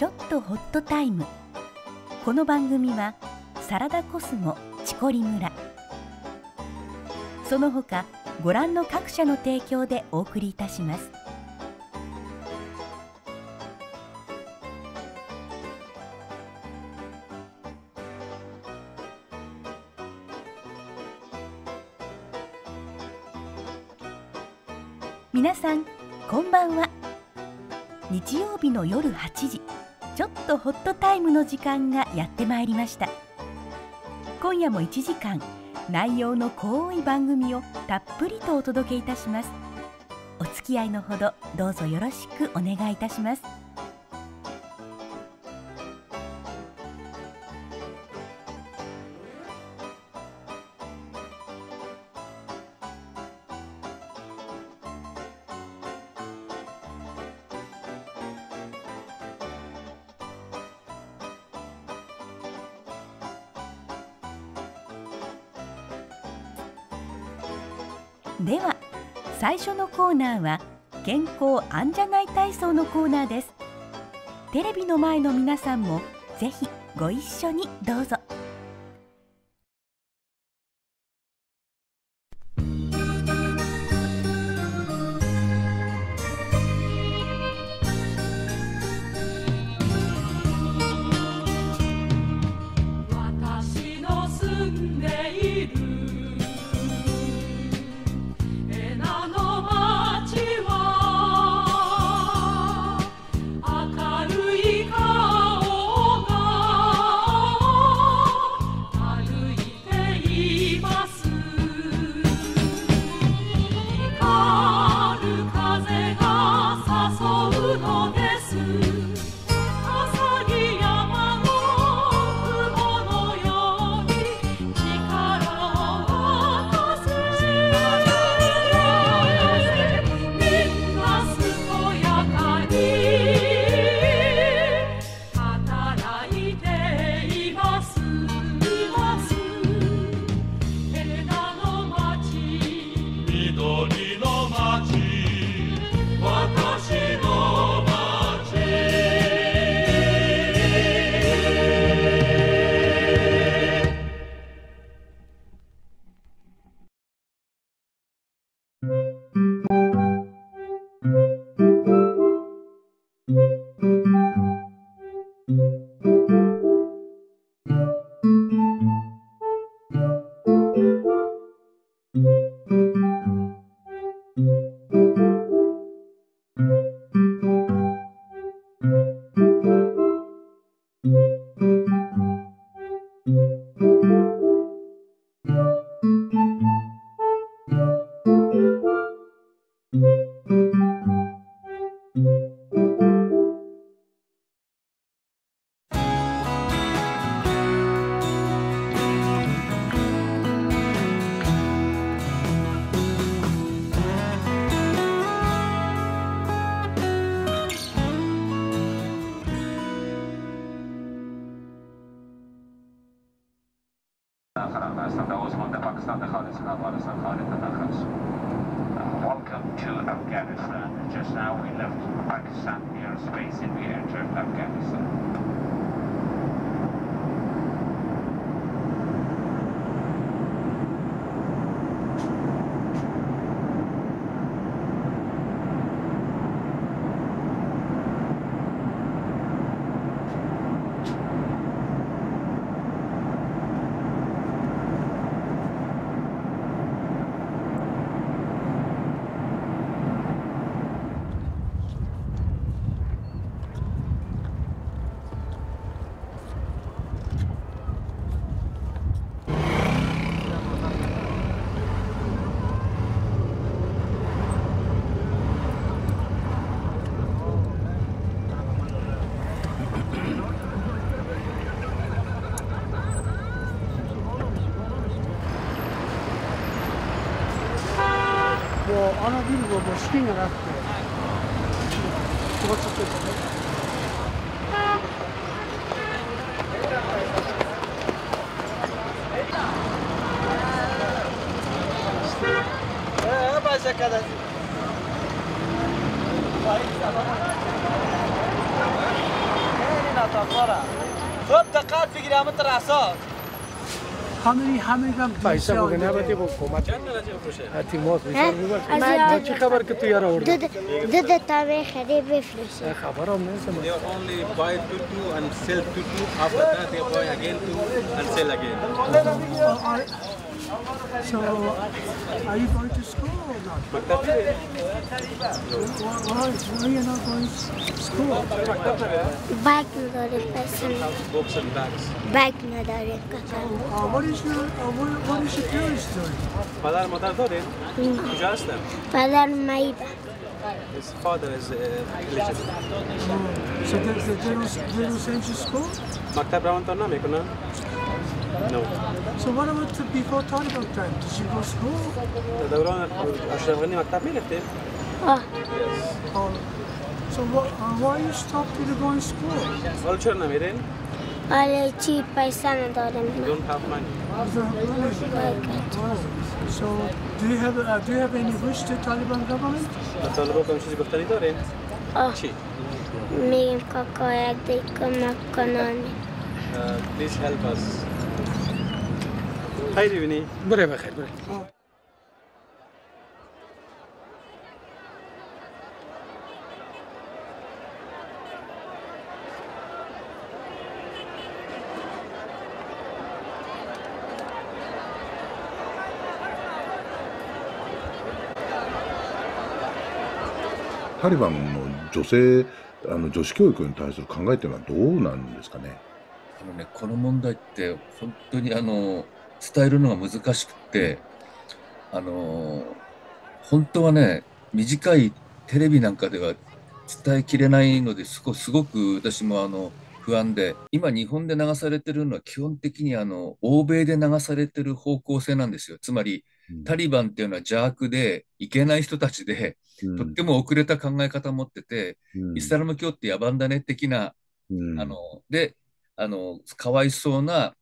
ちょっとホットタイムこの番組はサラダコスモチコリ村その他ご覧の各社の提供でお送りいたしますの夜8時ちょっとホットタイムの時間がやってまいりました今夜も1時間内容の濃い番組をたっぷりとお届けいたしますお付き合いのほどどうぞよろしくお願いいたしますーナーは健康あんじゃない体操のコーナーですテレビの前の皆さんもぜひご一緒にどうぞ Welcome to Afghanistan. Just now we left Pakistan airspace and we entered Afghanistan. Sting, oder? पैसा भोगना only buy two and sell to two after that they buy again two and sell again so, are you going to school or not? Why, why, why are you not going to school? Bike nadarim kasam. Bike nadarim kasam. Uh, what is your uh, what, what is your parents doing? Father, mother dorin. Kujá them. Father maiba. His father is uh, religious. Uh, so they, they, they, don't, send you to school? Maktab ravan to na mekuna. No. So what about the before Taliban time? Did you go to school? الدوران أشرف غني مكتب مين اختي؟ اه. Yes. Oh. So what, uh, why you stopped you to go to school? ولا شو نميرين؟ ولا شيء بيسا ندارم. You don't have money. So do you have uh, do you have any wish to Taliban government? Taliban الطالبان كم شيء بختاري دارين؟ آه. چی؟ میگیم کاکایت دیگه Kanani. Please help us. خير بني بري بخير بري タリバンの女性あの女子教育に対する考えというのはどうなんですかねあのねこの問題って本当にあの伝えるのが難しくて、あのー、本当はね、短いテレビなんかでは伝えきれないのですごすごく私もあの不安で、今日本で流されてるのは基本的にあの欧米で流されてる方向性なんですよ。つまり、タリバンっていうのは邪悪で、いけない人たちで、うん、とっても遅れた考え方を持ってて、うん、イスラム教って野蛮だね的な、うん、あの、で、あの、かわいそうな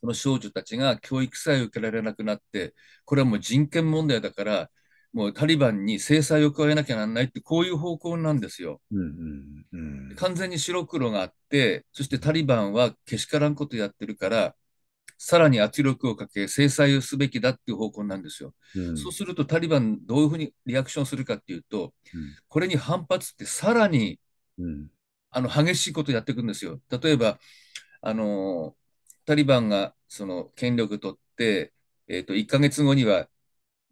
その少女たちが教育さえ受けられなくなって、これはもう人権問題だから、もうタリバンに制裁を加えなきゃなんないって、こういう方向なんですよ。うんうんうん、完全に白黒があって、そしてタリバンはけしからんことやってるから、さらに圧力をかけ、制裁をすべきだっていう方向なんですよ。うん、そうすると、タリバン、どういうふうにリアクションするかっていうと、うん、これに反発って、さらに、うん、あの激しいことやっていくんですよ。例えば、あのタリバンがその権力取って、えー、と1か月後には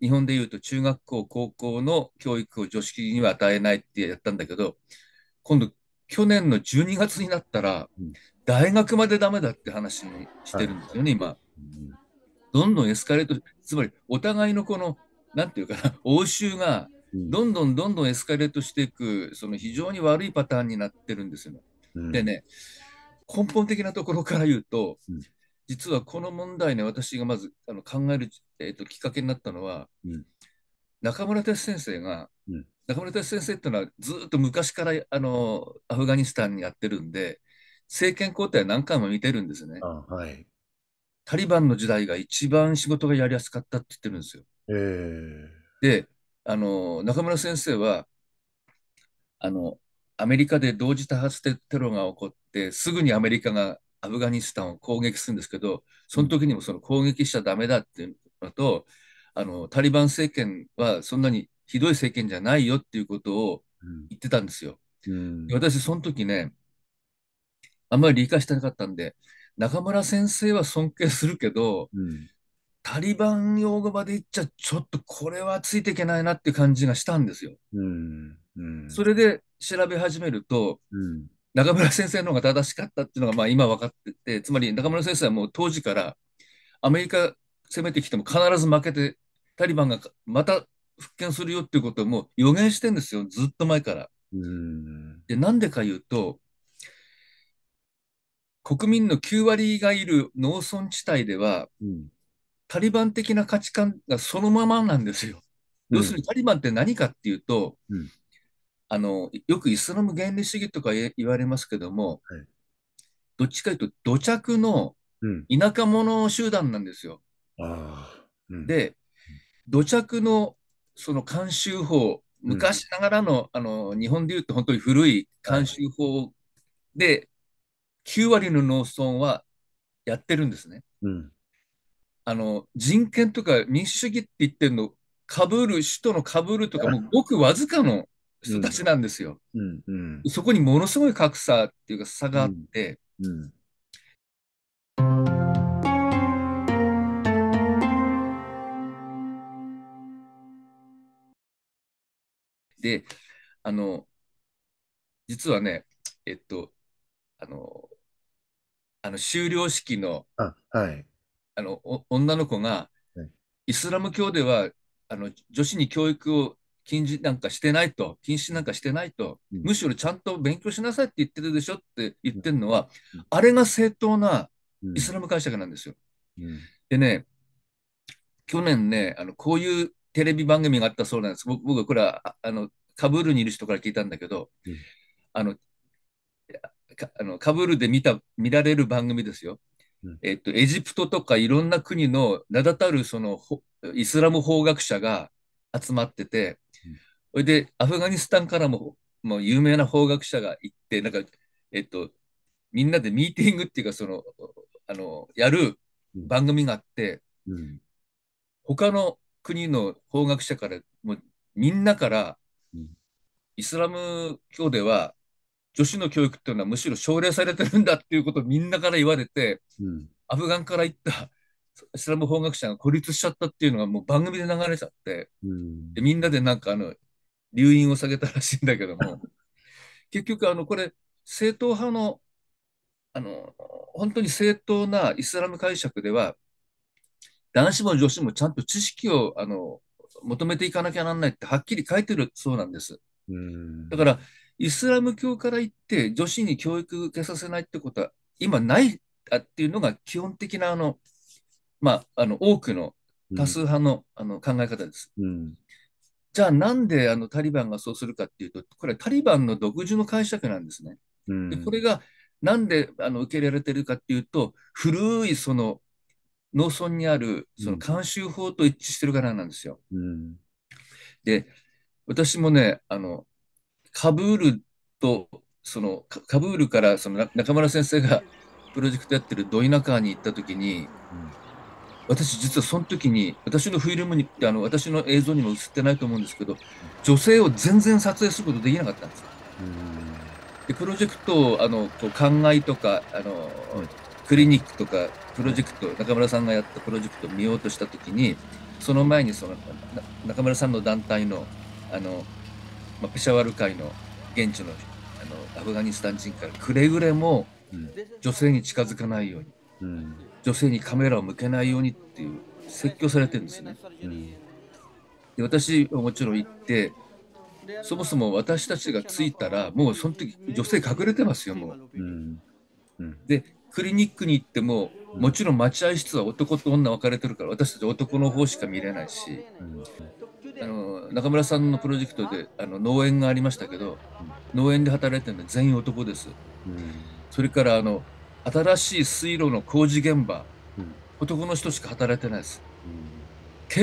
日本でいうと中学校、高校の教育を常識には与えないってやったんだけど、今度、去年の12月になったら、大学までダメだって話にしてるんですよね、今。どんどんエスカレート、つまりお互いのこの、なんていうかな、応酬がどんどんどんどんエスカレートしていく、その非常に悪いパターンになってるんですよ、ね。でね、根本的なところから言うと、うん、実はこの問題ね、私がまずあの考える、えーと、きっかけになったのは、うん、中村哲先生が、うん、中村哲先生っていうのはずっと昔からあのアフガニスタンにやってるんで、政権交代何回も見てるんですね。はい、タリバンの時代が一番仕事がやりやすかったって言ってるんですよ。えー、であの、中村先生は、あのアメリカで同時多発テロが起こってすぐにアメリカがアフガニスタンを攻撃するんですけどその時にもその攻撃しちゃダメだっていうのとあのタリバン政権はそんなにひどい政権じゃないよっていうことを言ってたんですよ。うん、私その時ねあんまり理解してなかったんで中村先生は尊敬するけど、うん、タリバン用語まで言っちゃちょっとこれはついていけないなって感じがしたんですよ。うん、それで調べ始めると、うん、中村先生の方が正しかったっていうのがまあ今分かってて、つまり中村先生はもう当時からアメリカ攻めてきても必ず負けて、タリバンがまた復権するよっていうことをもう予言してんですよ、ずっと前から。で、なんでか言うと、国民の9割がいる農村地帯では、うん、タリバン的な価値観がそのままなんですよ。要するにタリバンって何かっていうと、うん、あの、よくイスラム原理主義とか言われますけども、はい、どっちかというと土着の田舎者集団なんですよ。うん、で、土着のその慣習法、昔ながらのうん、あの日本でいうと本当に古い慣習法で、9割の農村はやってるんですね。うん、あの人権とか民主主義って言ってるの、カブール、首都のカブールとかもごくわずかの人たちなんですよ。うんうん、そこにものすごい格差っていうか差があって、うんであの実はねえっとあのあの修了式のあ、はい、あの女の子が、イスラム教ではあの女子に教育を禁止なんかしてないと、禁止なんかしてないと、むしろちゃんと勉強しなさいって言ってるでしょって言ってるのは、あれが正当なイスラム解釈なんですよ。でね、去年ね、あのこういうテレビ番組があったそうなんです。僕はこれはあのカブールにいる人から聞いたんだけど、あのあのカブールで見た見られる番組ですよ。えっと、エジプトとかいろんな国の名だたるそのイスラム法学者が集まってて、それで、アフガニスタンからも、もう有名な法学者が行って、なんか、えっと、みんなでミーティングっていうか、その、あの、やる番組があって、うん、うん、他の国の法学者から、もうみんなから、イスラム教では、女子の教育っていうのはむしろ奨励されてるんだっていうことをみんなから言われて、うん、アフガンから行ったイスラム法学者が孤立しちゃったっていうのがもう番組で流れちゃって、うん、でみんなでなんかあの留飲を下げたらしいんだけども、結局、あの、これ、正統派の、あの、本当に正当なイスラム解釈では、男子も女子もちゃんと知識を、あの、求めていかなきゃなんないってはっきり書いてるそうなんです。だから、イスラム教から言って女子に教育受けさせないってことは今ないあっていうのが基本的なあの、まあ、あの多くの多数派の,、あの考え方です。うん、じゃあなんであのタリバンがそうするかっていうと、これはタリバンの独自の解釈なんですね。うん、でこれがなんであの受け入れられてるかっていうと、古いその農村にあるその慣習法と一致してるからなんですよ。うん、で、私もね、あのカブールとそのカブールからその中村先生がプロジェクトやってるドイナカーに行った時に、うん私実はその時に私のフィルムにあの私の映像にも映ってないと思うんですけど女性を全然撮影することできなかったんですよ。でプロジェクトをあのこう考えとかあの、クリニックとかプロジェクト中村さんがやったプロジェクトを見ようとした時にその前にその中村さんの団体のあの、まあ、ペシャワル会の現地のあのアフガニスタン人からくれぐれも女性に近づかないように。うん女性にカメラを向けないようにっていう説教されてるんですね。うん、で私はもちろん行ってそもそも私たちが着いたらもうその時女性隠れてますよもう。うんうん、でクリニックに行ってももちろん待合室は男と女分かれてるから私たち男の方しか見れないし、あの中村さんのプロジェクトであの農園がありましたけど、農園で働いてるのは全員男です。それからあの新しい水路の工事現場、うん、男の人しか働いてないです、う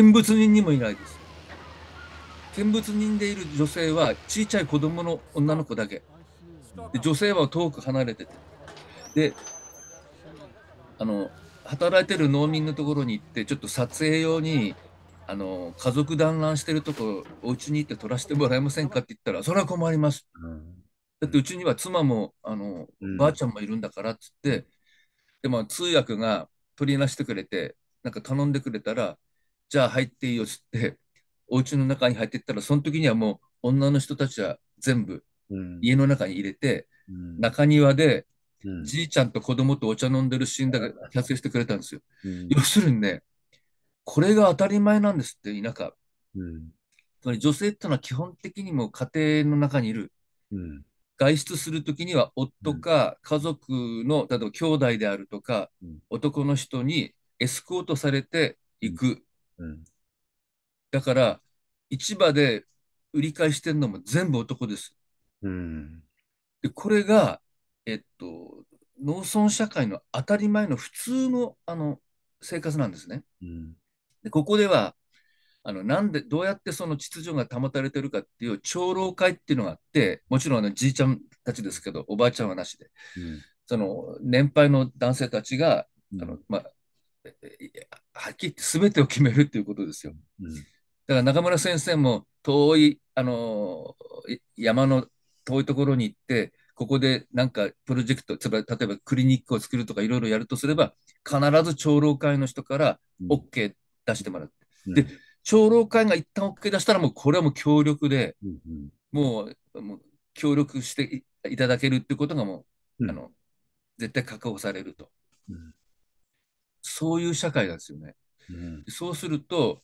ん、見物人にもいないです見物人でいる女性は小さい子供の女の子だけで女性は遠く離れててであの働いてる農民のところに行ってちょっと撮影用にあの家族団らんしてるとこお家に行って撮らせてもらえませんかって言ったらそれは困ります、うんだってうちには妻もあの、うん、ばあちゃんもいるんだからっつって、でも通訳が取りなしてくれて、なんか頼んでくれたら、じゃあ入っていいよっつって、お家の中に入っていったら、その時にはもう女の人たちは全部家の中に入れて、うん、中庭で、うん、じいちゃんと子供とお茶飲んでるシーンだけ撮影してくれたんですよ。要するにね、これが当たり前なんですって、田舎。つまり女性ってのは基本的にも家庭の中にいる。外出するときには夫か家族の、例えば兄弟であるとか、男の人にエスコートされていく。だから、市場で売り買いしてるのも全部男です。うん、でこれが、えっと、農村社会の当たり前の普通のあの生活なんですね。うん、でここではあのなんでどうやってその秩序が保たれてるかっていう長老会っていうのがあってもちろんあのじいちゃんたちですけどおばあちゃんはなしで、うん、その年配の男性たちが、うん、あのまあ、はっきり言って全てを決めるっていうことですよ。うん、だから中村先生も遠いあの山の遠いところに行ってここでなんかプロジェクト例えばクリニックを作るとかいろいろやるとすれば必ず長老会の人から OK 出してもらって。で長老会が一旦かけ出したら、もうこれはもう協力で、うんうん、もうもう協力していただけるってことがもう、うん、あの絶対確保されると、うん、そういう社会なんですよね。うん、そうすると、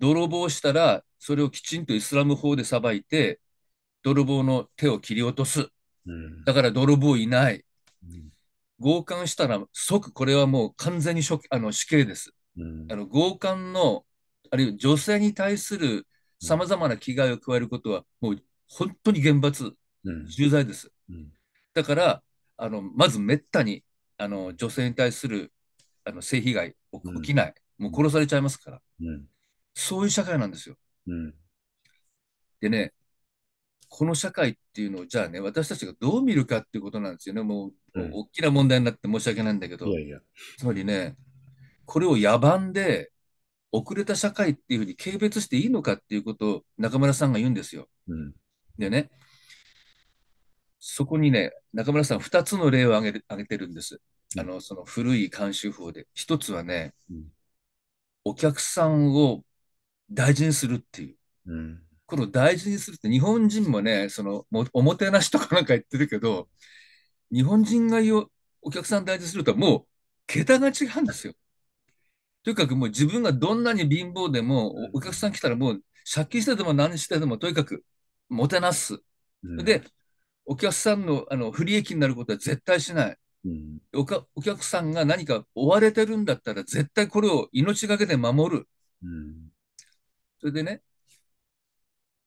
泥棒したら、それをきちんとイスラム法で裁いて、泥棒の手を切り落とす。だから泥棒いない。強姦したら即これはもう完全にあの死刑です。あの強姦のあるいは女性に対するさまざまな危害を加えることは、もう本当に厳罰、重罪です。だからあの、まずめったにあの女性に対するあの性被害起きない、もう殺されちゃいますから、そういう社会なんですよ。でね、この社会っていうのを、じゃあね、私たちがどう見るかっていうことなんですよね。もう、うん、大きな問題になって申し訳ないんだけど、いやいやつまりね、これを野蛮で、遅れた社会っていうふうに軽蔑していいのかっていうことを中村さんが言うんですよ。うん、でね、そこにね、中村さん2つの例を挙げ挙げてるんです。あの、その古い慣習法で。1つはね、うん、お客さんを大事にするっていう。うん、この大事にするって日本人もね、そのおもてなしとかなんか言ってるけど、日本人がお客さん大事にするとはもう桁が違うんですよ。とにかくもう自分がどんなに貧乏でも、お客さん来たらもう借金してでも何してでも、とにかくもてなす。うん、で、お客さんのあの不利益になることは絶対しない。うん、おかお客さんが何か追われてるんだったら絶対これを命がけで守る。うん、それでね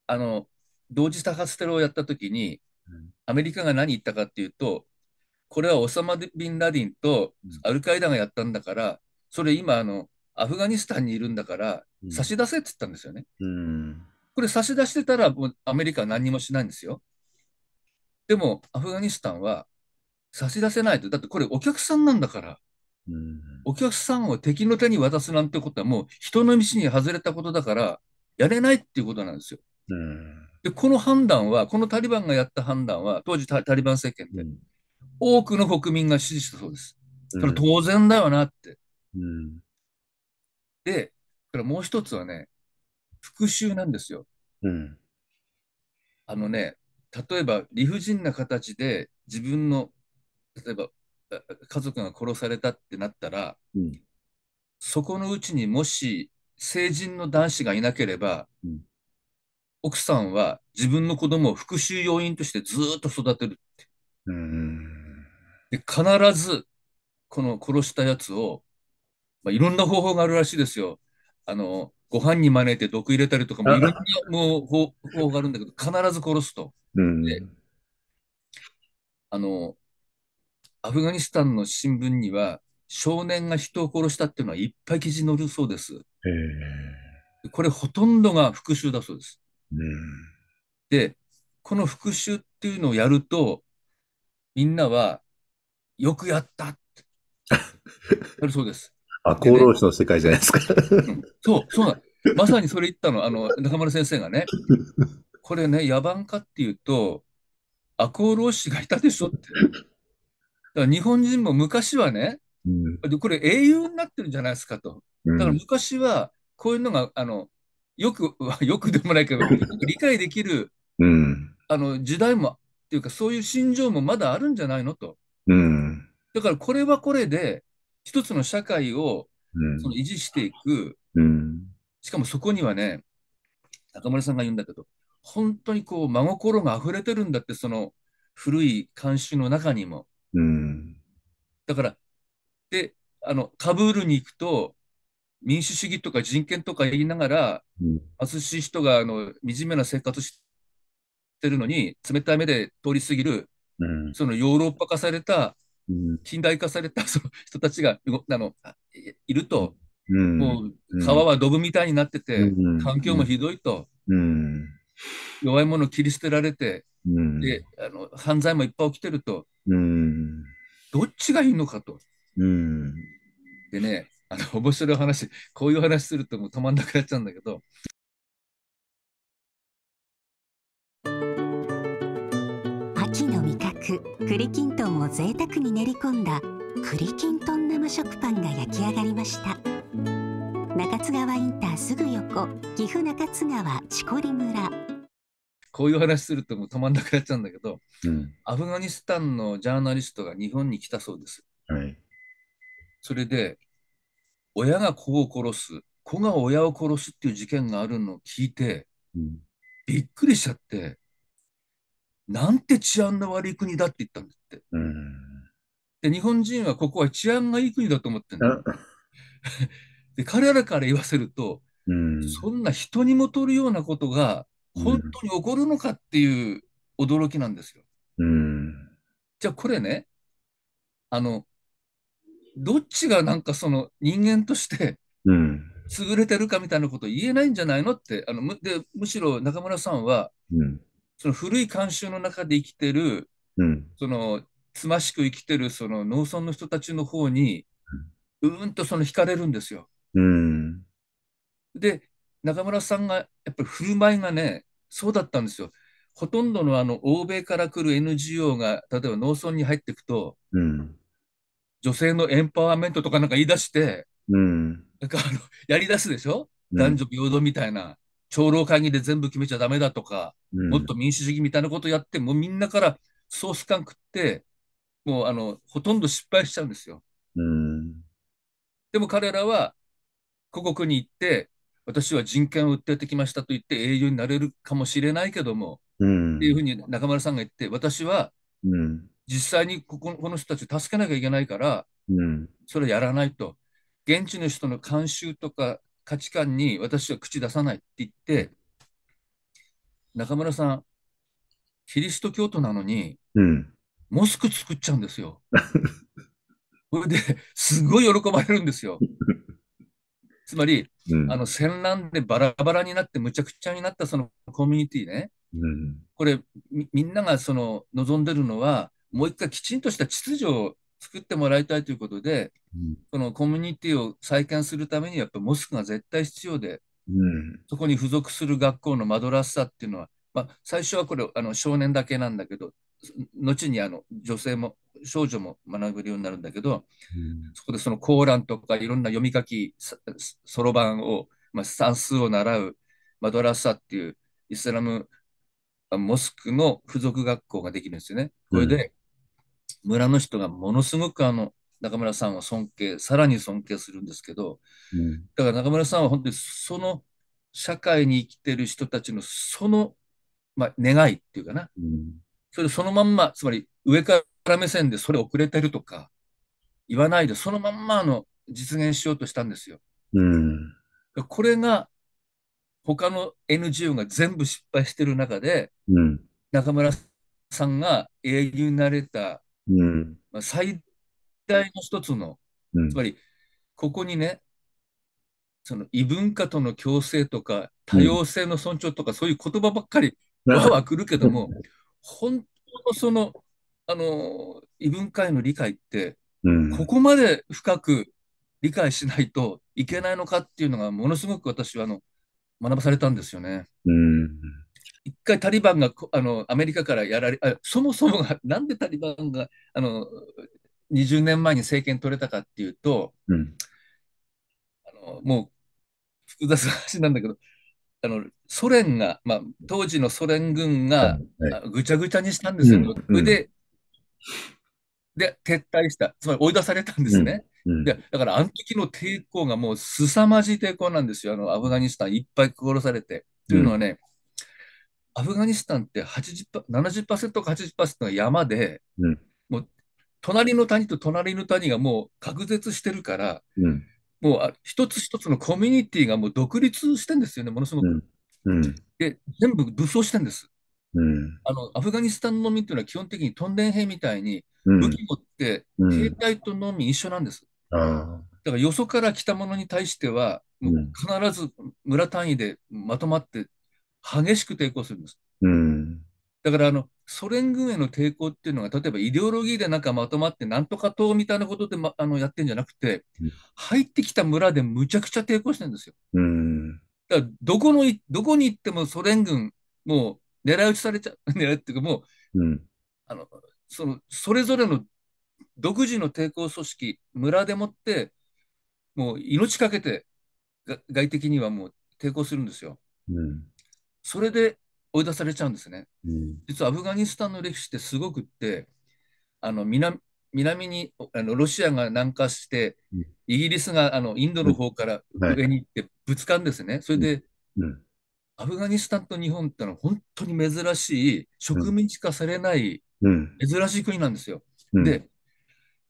あの同時多発テロをやったときに、アメリカが何言ったかっていうとこれはオサマ・ビン・ラディンとアルカイダがやったんだから、それ今あの、アフガニスタンにいるんだから、差し出せって言ったんですよね。うん、これ差し出してたら、アメリカは何もしないんですよ。でも、アフガニスタンは差し出せないと、だってこれお客さんなんだから、うん、お客さんを敵の手に渡すなんてことはもう人の道に外れたことだから、やれないっていうことなんですよ。うん、で、この判断は、このタリバンがやった判断は、当時タリバン政権で、多くの国民が支持したそうです。それ当然だよなって。で、からもう一つはね、復讐なんですよ。うん。あのね、例えば理不尽な形で自分の、例えば家族が殺されたってなったら、うん、そこのうちにもし成人の男子がいなければ、うん、奥さんは自分の子供を復讐要因としてずっと育てるって。うん、で必ずこの殺したやつをまあ、いろんな方法があるらしいですよ。あの、ご飯に招いて毒入れたりとかもいろんなもう方法があるんだけど、必ず殺すと。うん、であの、アフガニスタンの新聞には、少年が人を殺したっていうのはいっぱい記事載るそうです。これほとんどが復讐だそうです。うん、で、この復讐っていうのをやると、みんなは、よくやったって、やるそうです。あ、厚労省の世界じゃないですか。そう、そうまさにそれ言ったの、あの、中丸先生がね。これね、野蛮かっていうと、赤穂浪士がいたでしょって。だから日本人も昔はね、うん、これ英雄になってるんじゃないですかと。だから昔は、こういうのが、あの、よく、よくでもないけど、理解できる、うん、あの、時代も、っていうか、そういう心情もまだあるんじゃないのと。うん、だから、これはこれで、一つの社会をその維持していく、うん、しかもそこにはね、中村さんが言うんだけど、本当にこう真心が溢れてるんだって、その古い慣習の中にも。うん、だから、で、あのカブールに行くと、民主主義とか人権とか言いながら、貧しい人があの惨めな生活してるのに、冷たい目で通り過ぎる、うん、そのヨーロッパ化された近代化された その人たちがあのいると、うん、もう川はドブみたいになってて、うん、環境もひどいと、うん、弱いもの切り捨てられて、であの犯罪もいっぱい起きてると、どっちがいいのかと。でねあの面白い話こういう話するともう止まんなくなっちゃうんだけど栗きんとんを贅沢に練り込んだ栗きんとん生食パンが焼き上がりました中津川インターすぐ横岐阜中津川チコリ村こういう話するともう止まんなくなっちゃうんだけど、うん、アフガニスタンのジャーナリストが日本に来たそうです、はい、それで親が子を殺す子が親を殺すっていう事件があるのを聞いて、うん、びっくりしちゃってなんて治安の悪い国だって言ったんですって。で、日本人はここは治安がいい国だと思ってんだ。で、彼らから言わせると、そんな人にもとるようなことが本当に起こるのかっていう驚きなんですよ。じゃあこれね、あの、どっちがなんかその人間として優れてるかみたいなこと言えないんじゃないのって、あのむでむしろ中村さんは、うんその古い慣習の中で生きてる、うん、そのつましく生きてるその農村の人たちの方に、うん、んとその惹かれるんですよ。うん、で中村さんがやっぱり振る舞いがねそうだったんですよ。ほとんどのあの欧米から来る NGO が例えば農村に入っていくと、うん、女性のエンパワーメントとかなんか言い出して、うん、なんかあのやりだすでしょ、うん、男女平等みたいな。長老会議で全部決めちゃだめだとか、うん、もっと民主主義みたいなことやって、もうみんなからソース感食って、もうあのほとんど失敗しちゃうんですよ。うん、でも彼らは、故国に行って、私は人権を訴えてきましたと言って英雄になれるかもしれないけども、うん、っていうふうに中丸さんが言って、私は実際にこここの人たちを助けなきゃいけないから、うん、それやらないと。現地の人の慣習とか価値観に私は口出さないって言って、中村さん、キリスト教徒なのに、うん、モスク作っちゃうんですよ。それですごい喜ばれるんですよ。つまり、うん、あの戦乱でバラバラになってむちゃくちゃになったそのコミュニティね、うん、これみんながその望んでるのはもう一回きちんとした秩序を作ってもらいたいということで、うん、のコミュニティを再建するためにやっぱモスクが絶対必要で、うん、そこに付属する学校のマドラスサっていうのは、まあ、最初はこれあの少年だけなんだけど後にあの女性も少女も学べるようになるんだけど、うん、そこでそのコーランとかいろんな読み書きそろばんを、まあ、算数を習うマドラスサっていうイスラムモスクの付属学校ができるんですよね。これで、村の人がものすごくあの中村さんを尊敬さらに尊敬するんですけど、うん、だから中村さんは本当にその社会に生きてる人たちのその、まあ、願いっていうかな、うん、それそのまんまつまり上から目線でそれ遅れてるとか言わないでそのまんまあの実現しようとしたんですよ。うん、これが他の NGO が全部失敗してる中で、うん、中村さんが英雄になれたうん、まあ、最大の一つの、うん、つまり、ここにね、その異文化との共生とか、多様性の尊重とか、そういう言葉ばっかりは来るけども、本当のその、あの、異文化への理解って、ここまで深く理解しないといけないのかっていうのが、ものすごく私はあの学ばされたんですよね。うん一回タリバンがあのアメリカからやられあそもそもが なんでタリバンがあの20年前に政権取れたかっていうと、うん、あのもう複雑な話なんだけどあのソ連が、まあ、当時のソ連軍が、はい、ぐちゃぐちゃにしたんですよ。うん、それで、うん、で撤退したつまり追い出されたんですね。でだからあの時の抵抗がもう凄まじい抵抗なんですよあのアフガニスタンいっぱい殺されて。というのはね、アフガニスタンって70%か80%が山で、うん、もう隣の谷と隣の谷がもう隔絶してるから、うん、もう一つ一つのコミュニティがもう独立してんですよね、ものすごく。うん、で、全部武装してんです。あのアフガニスタンの民というのは基本的にトンデン兵みたいに武器持って兵隊とのみ一緒なんです。だからよそから来たものに対しては、必ず村単位でまとまって激しく抵抗するんです。うん、だからあのソ連軍への抵抗っていうのが、例えばイデオロギーでなんかまとまって、なんとか党みたいなことで、ま、あのやってんじゃなくて、入ってきた村でむちゃくちゃ抵抗してるんですよ。うん、だからどこのどこに行ってもソ連軍、もう狙い撃ちされちゃう、狙いっていうか、もう、うん、あのそのそれぞれの独自の抵抗組織、村でもって、もう命かけて外的にはもう抵抗するんですよ。うんそれで追い出されちゃうんですね。うん、実はアフガニスタンの歴史ってすごくって、あの南南にあのロシアが南下して、イギリスがあのインドの方から上に行ってぶつかるんですね。はい、それで、うん、アフガニスタンと日本ってのは本当に珍しい植民地化されない珍しい国なんですよ。で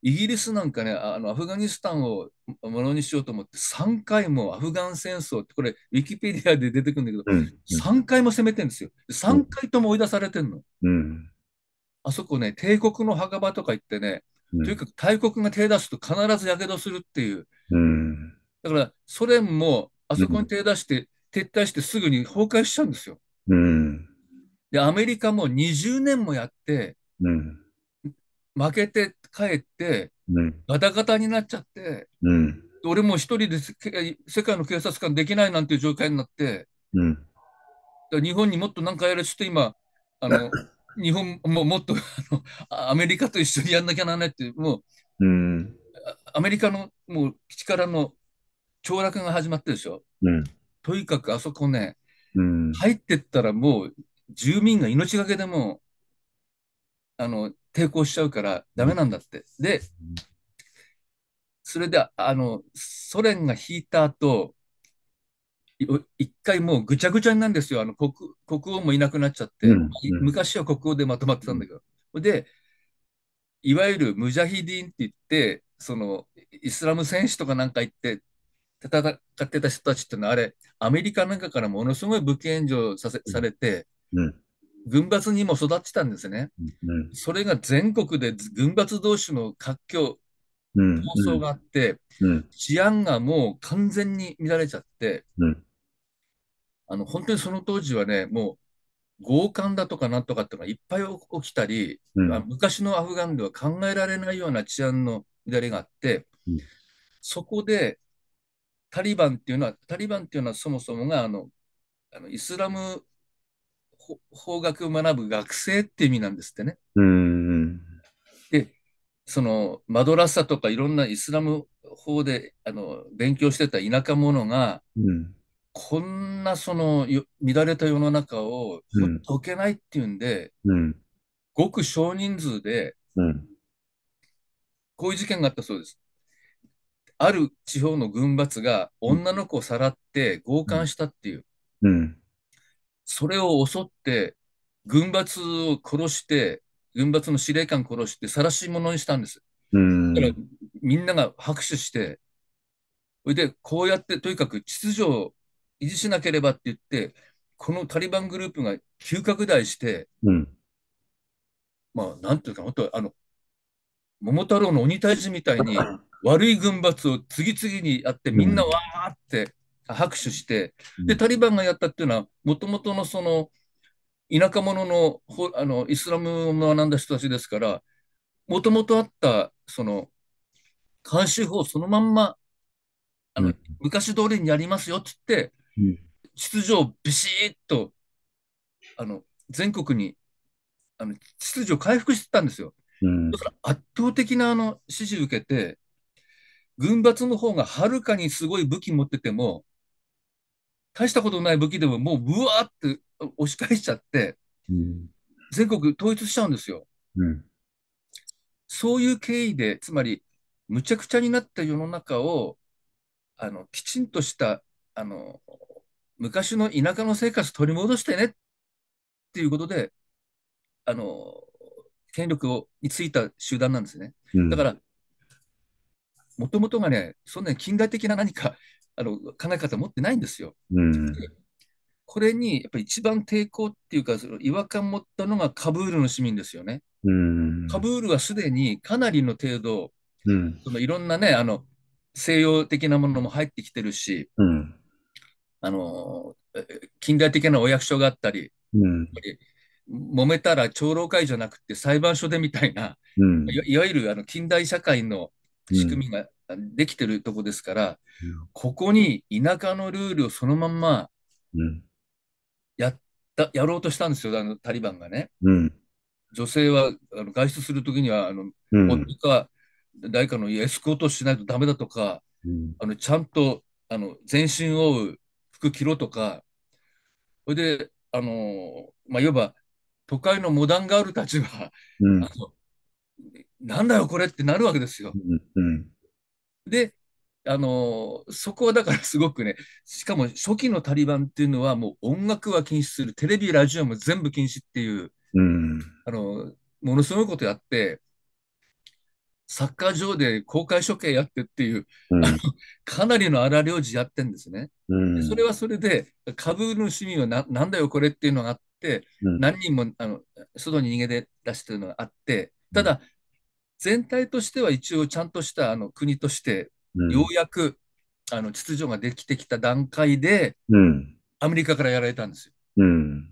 イギリスなんかね、あのアフガニスタンをものにしようと思って、3回もアフガン戦争って、これ、ウィキペディアで出てくるんだけど、うん、3回も攻めてるんですよ。3回とも追い出されてるの。うん、あそこね、帝国の墓場とか行ってね、うん、とにかく大国が手出すと必ずやけどするっていう。だから、ソ連もあそこに手出して、撤退してすぐに崩壊しちゃうんですよ。で、アメリカも20年もやって、負けて帰って、ガタガタになっちゃって、うん、俺も一人で世界の警察官できないなんていう状態になって、うん、日本にもっと何かやるちょっと今あの 日本ももっとあのアメリカと一緒にやんなきゃならないっていうもう、うん、アメリカのもうらの凋落が始まってるでしょ。うん、とにかくあそこね、うん、入ってったらもう住民が命がけでもあの抵抗しちゃうからダメなんだって。で、それで、あの、ソ連が引いた後、一回もうぐちゃぐちゃになるんですよ。あの国国王もいなくなっちゃって、うん、昔は国王でまとまってたんだけど。で、いわゆるムジャヒディンって言って、そのイスラム戦士とかなんか言って、戦ってた人たちってのは、あれ、アメリカなんかからものすごい武器援助させされて、うん、軍閥にも育ってたんですね。それが全国で軍閥同士の割拠、闘争があって、治安がもう完全に乱れちゃって、あの本当にその当時はね、もう強姦だとかなんとかってのがいっぱい起きたり、うんまあ、昔のアフガンでは考えられないような治安の乱れがあって、うん、そこでタリバンっていうのは、タリバンっていうのはそもそもがあのあのイスラム法学を学ぶ学生って意味なんですってね。うんで、そのマドラサとかいろんなイスラム法であの勉強してた田舎者が、うん、こんなその乱れた世の中を解けないっていうんで、うん、ごく少人数で、うん、こういう事件があったそうです。ある地方の軍閥が女の子をさらって強姦したっていう。うんそれを襲って、軍閥を殺して、軍閥の司令官殺して、晒し者にしたんです。うんみんなが拍手して、それでこうやってとにかく秩序を維持しなければって言って、このタリバングループが急拡大して、うん、まあ、なんていうか、本当、あの、桃太郎の鬼退治みたいに、悪い軍閥を次々にやって、みんなわーって拍手して、で、タリバンがやったっていうのは、もともとのその、田舎者のあのイスラムを学んだ人たちですから、もともとあったその慣習法そのまんまあの、うん、昔通りにやりますよって言って、うん、秩序をビシッとあの全国にあの秩序を回復してたんですよ。うん、だから圧倒的なあの支持を受けて、軍閥の方がはるかにすごい武器持ってても、大したことない武器でももうぶわって押し返しちゃって、うん、全国統一しちゃうんですよ。うん、そういう経緯で、つまり、むちゃくちゃになった世の中を、あのきちんとしたあの昔の田舎の生活取り戻してねっていうことで、あの権力をについた集団なんですね。うん、だから、もともとがね、そんなに近代的な何かあの考え方持ってないんですよ。うん、これにやっぱり一番抵抗っていうか、その違和感持ったのがカブールの市民ですよね。うん、カブールはすでにかなりの程度、うん、そのいろんなね、あの西洋的なものも入ってきてるし、うん、あの近代的なお役所があったり、うん、揉めたら長老会じゃなくて裁判所でみたいな、うん、いわゆるあの近代社会の仕組みができてるとこですから、ここに田舎のルールをそのまんまやった、やろうとしたんですよ、あのタリバンがね。うん、女性はあの外出するときには、あの、うん、夫か誰かのエスコートしないとダメだとか、うん、あのちゃんとあの全身を覆う服着ろとか、それで、あの、まあ、いわば都会のモダンガールたちは、うん、あのなんだよこれってなるわけですよ。うんで、あのそこはだからすごくね、しかも初期のタリバンっていうのはもう音楽は禁止する、テレビ、ラジオも全部禁止っていう、うん、あのものすごいことやって、サッカー場で公開処刑やってっていう、うん、かなりの荒領事やってんですね、うん、それはそれで、株主にはななんだよこれっていうのがあって、何人もあの外に逃げ出してるのがあって、ただ、全体としては一応ちゃんとしたあの国として、ようやく、うん、あの秩序ができてきた段階で、うん、アメリカからやられたんですよ。うん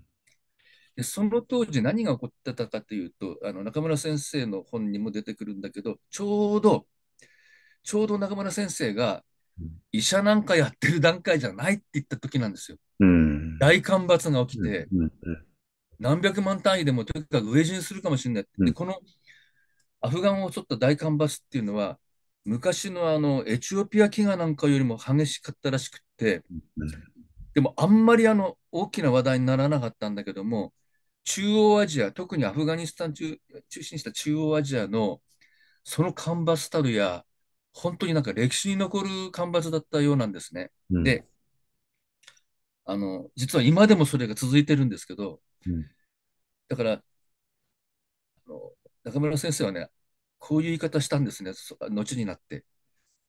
でその当時何が起こってたかというとあの中村先生の本にも出てくるんだけどちょうどちょうど中村先生が医者なんかやってる段階じゃないって言った時なんですよ。うん、大干ばつが起きて、うんうん、何百万単位でもとにかく飢え死にするかもしれない、でこのアフガンを襲った大干ばつっていうのは、昔のあのエチオピア飢餓なんかよりも激しかったらしくって、でもあんまりあの大きな話題にならなかったんだけども、中央アジア、特にアフガニスタン中中心した中央アジアのその干ばつたるや、本当になんか歴史に残る干ばつだったようなんですね。うん、で、あの、実は今でもそれが続いてるんですけど、うん、だから、あの中村先生はね、こういう言い方したんですね、後になって。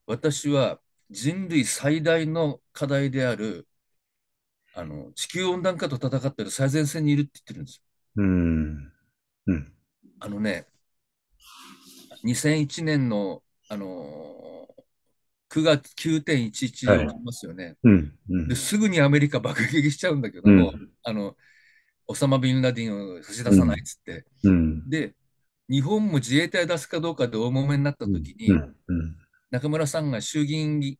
私は人類最大の課題であるあの地球温暖化と戦っている最前線にいるって言ってるんですよ。うん、うん、あのね、2001年の、あのー、9月9.11が起きますよね、はいうんうん、ですぐにアメリカ爆撃しちゃうんだけども、うん、あのオサマ・ビンラディンを差し出さないっつって、で日本も自衛隊出すかどうかで大揉めになった時に、うんうん、中村さんが衆議院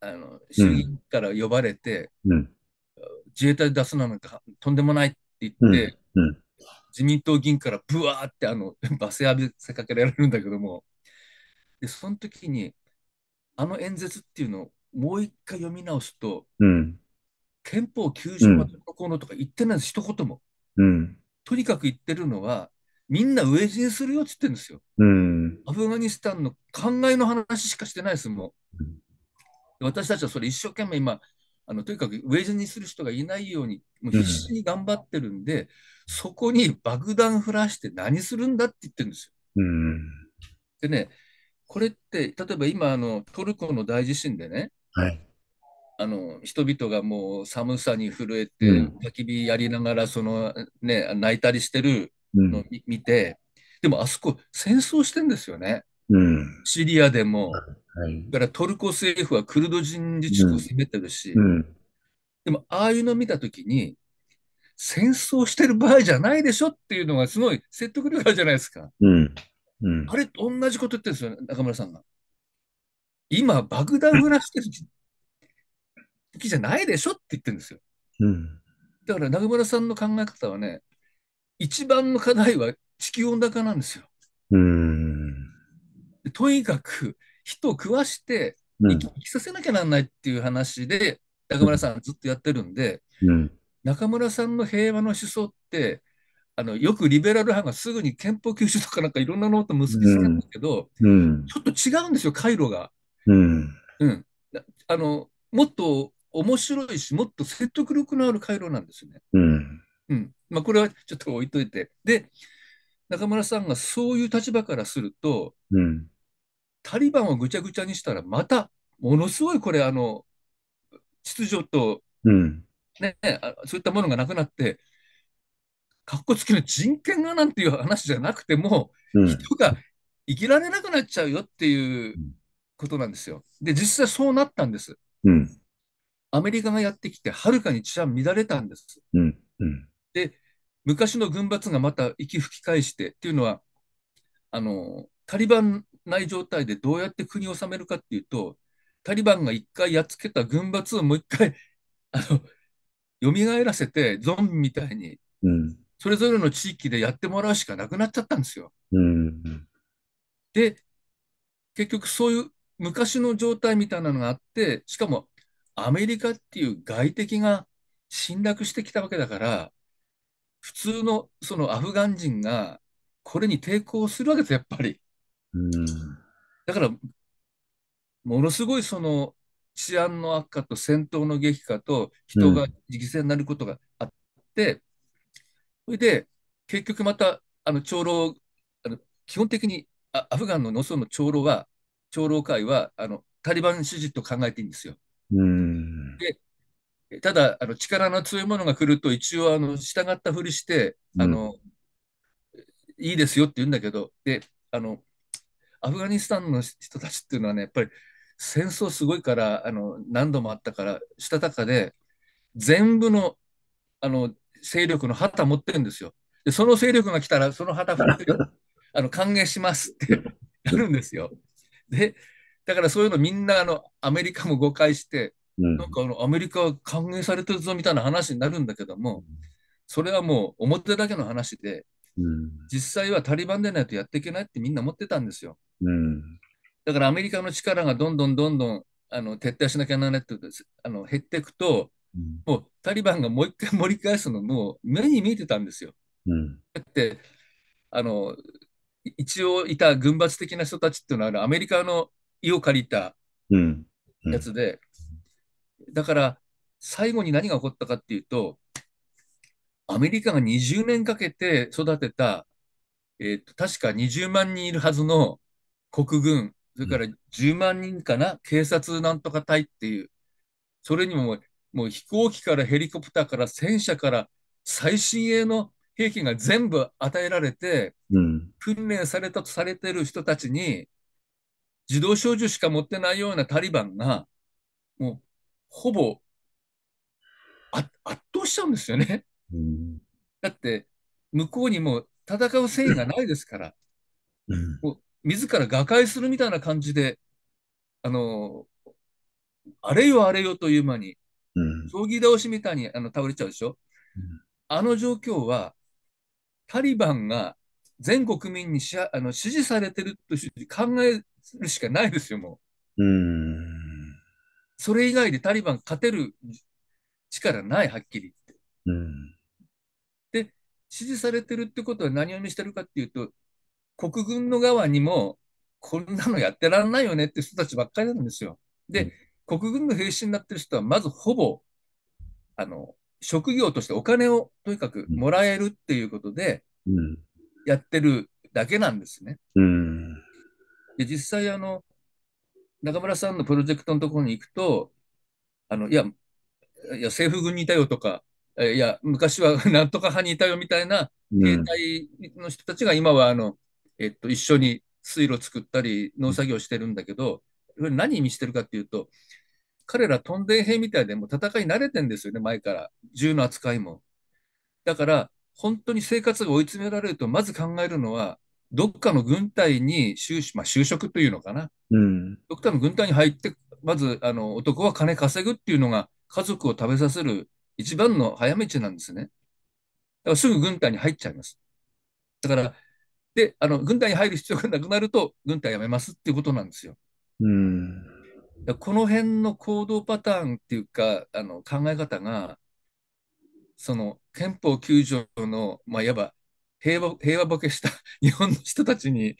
あの衆議院から呼ばれて、自衛隊出すなんかとんでもないって言って、自民党議員からブワーってあの 罵声浴びせかけられるんだけどもでその時にあの演説っていうのをもう一回読み直すと、憲法90条のとか言ってないです、一言も、とにかく言ってるのは、みんな飢え死にするよって言ってるんですよ。うん、アフガニスタンの考えの話しかしてないですもう。私たちはそれ一生懸命今、あのとにかく飢え死にする人がいないように、もう必死に頑張ってるんで、うん、そこに爆弾降らして何するんだって言ってるんですよ。うん、でね、これって、例えば今あの、トルコの大地震でね、はいあの人々がもう寒さに震えて、焚き火やりながらその、ね、泣いたりしてるの、うん、見て、でもあそこ戦争してんですよね。うん、シリアでも、はい、からトルコ政府はクルド人自治区を攻めてるし、うん、でもああいうの見たときに、戦争してる場合じゃないでしょっていうのがすごい説得力あるじゃないですか。うんうん、あれ、同じこと言ってるんですよ、中村さんが。今、爆弾降らしてる時じゃないでしょって言ってるんですよ。うん、だから中村さんの考え方はね、一番の課題は地球温暖化なんですよ。とにかく人を食わして生き,、生きさせなきゃなんないっていう話で中村さんずっとやってるんで、うん、中村さんの平和の思想ってあのよくリベラル派がすぐに憲法九州とかなんかいろんなのと結びつけるんですけど、うんうん、ちょっと違うんですよ回路が。うんあのもっと面白いしもっと説得力のある回路なんですよね。うんうん。まあ、これはちょっと置いといて。で、中村さんがそういう立場からすると、うん、タリバンをぐちゃぐちゃにしたら、また、ものすごいこれ、あの、秩序と、うんね、そういったものがなくなって、かっこつけの人権がなんていう話じゃなくても、うん、人が生きられなくなっちゃうよっていうことなんですよ。で、実際そうなったんです。うん、アメリカがやってきて、はるかに治安乱れたんです。うん、うん、で、昔の軍閥がまた息吹き返してっていうのは、あの、タリバンない状態でどうやって国を治めるかっていうと、タリバンが一回やっつけた軍閥をもう一回、あの、蘇らせて、ゾンビみたいに、それぞれの地域でやってもらうしかなくなっちゃったんですよ。うん、で、結局そういう昔の状態みたいなのがあって、しかもアメリカっていう外敵が侵略してきたわけだから、普通のそのアフガン人がこれに抵抗するわけです、やっぱり。うん、だから、ものすごいその治安の悪化と戦闘の激化と人が犠牲になることがあって、うん、それで結局またあの長老あの基本的にアフガンの農村の長老は長老会はあのタリバン支持と考えていいんですよ。うん、でただあの力の強いものが来ると一応あの従ったふりして、あの、うん、いいですよって言うんだけどであのアフガニスタンの人たちっていうのはねやっぱり戦争すごいからあの何度もあったからしたたかで全部のあの勢力の旗持ってるんですよ。でその勢力が来たらその旗振って あの歓迎しますってやるんですよ。でだからそういうのみんなあのアメリカも誤解してなんかあのアメリカは歓迎されてるぞみたいな話になるんだけども、それはもう表だけの話で、実際はタリバンでないとやっていけないってみんな思ってたんですよ。だからアメリカの力がどんどんどんどんあの撤退しなきゃならないってあの減っていくと、もうタリバンがもう一回盛り返すのもう目に見えてたんですよ。だってあの一応いた軍閥的な人たちっていうのはアメリカの意を借りたやつで、だから、最後に何が起こったかっていうと、アメリカが20年かけて育てた、えーと、と確か20万人いるはずの国軍、それから10万人かな、うん、警察なんとか隊っていう、それにももう飛行機からヘリコプターから戦車から最新鋭の兵器が全部与えられて、うん、訓練されたとされてる人たちに、自動小銃しか持ってないようなタリバンが、もうほぼ圧倒しちゃうんですよね。うん、だって向こうにも戦う戦意がないですから、うん、もう自ら瓦解するみたいな感じで、あのあれよあれよという間に、将棋倒しみたいにあの倒れちゃうでしょ。うん、あの状況はタリバンが全国民にしあの支持されてると考えるしかないですよ、もう。うんそれ以外でタリバン勝てる力ない、はっきり言って。うん、で、支持されてるってことは何を意味してるかっていうと、国軍の側にも、こんなのやってらんないよねって人たちばっかりなんですよ。で、うん、国軍の兵士になってる人は、まずほぼ、あの、職業としてお金をとにかくもらえるっていうことで、やってるだけなんですね。うん、で実際あの、中村さんのプロジェクトのところに行くと、あの、いや、いや政府軍にいたよとか、いや、昔は なんとか派にいたよみたいな兵隊の人たちが今はあの、えっと、一緒に水路作ったり農作業してるんだけど、何意味してるかっていうと、彼らンデン兵みたいでもう戦い慣れてんですよね、前から。銃の扱いも。だから、本当に生活が追い詰められると、まず考えるのは、どっかの軍隊に就,、まあ、就職というのかな、うん、どっかの軍隊に入って、まずあの男は金稼ぐっていうのが家族を食べさせる一番の早道なんですね。だからすぐ軍隊に入っちゃいます。だから、であの軍隊に入る必要がなくなると、軍隊辞めますっていうことなんですよ。うん、この辺の行動パターンっていうか、あの考え方が、その憲法9条の、まあ、いわば平和平和ボケした 日本の人たちに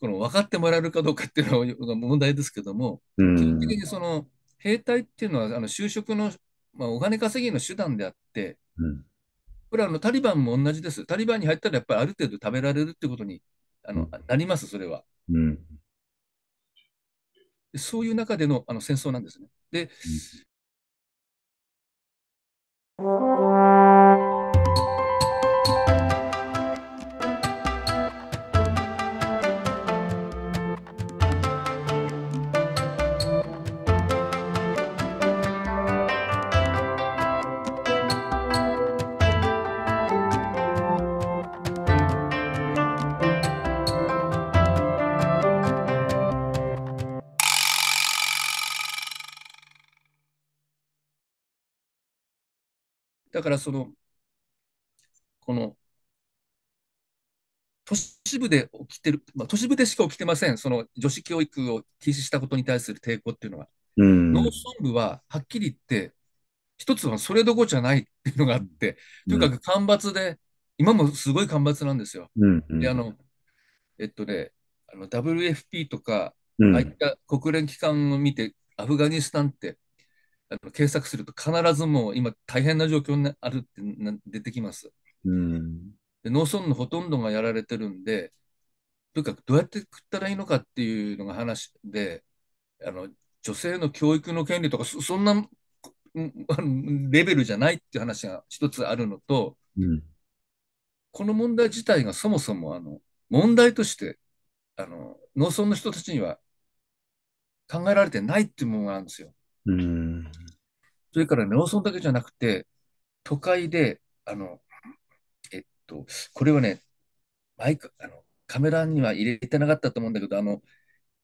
この分かってもらえるかどうかっていうのが問題ですけども、うん、基本的にその兵隊っていうのはあの就職の、まあ、お金稼ぎの手段であって、うん、これはあのタリバンも同じです。タリバンに入ったらやっぱりある程度食べられるってことにあの、なります、それは。うん、そういう中でのあの戦争なんですね。で、うんだからその、この、都市部で起きてる、まあ、都市部でしか起きてません、その女子教育を禁止したことに対する抵抗っていうのは。うん、農村部ははっきり言って、一つはそれどころじゃないっていうのがあって、とにかく干ばつで、今もすごい干ばつなんですよ。うんうん、であのえっとね、あの WFP とか、うん、ああいった国連機関を見て、アフガニスタンってあの検索すると必ずもう今大変な状況にあるって出てきます。うん、で農村のほとんどがやられてるんでとにかくどうやって食ったらいいのかっていうのが話であの女性の教育の権利とかそんな レベルじゃないっていう話が一つあるのと、うん、この問題自体がそもそもあの問題としてあの農村の人たちには考えられてないっていうものがあるんですよ。それから農村だけじゃなくて、都会で、あの、えっと、これはね、マイク、あの、カメラには入れてなかったと思うんだけど、あの、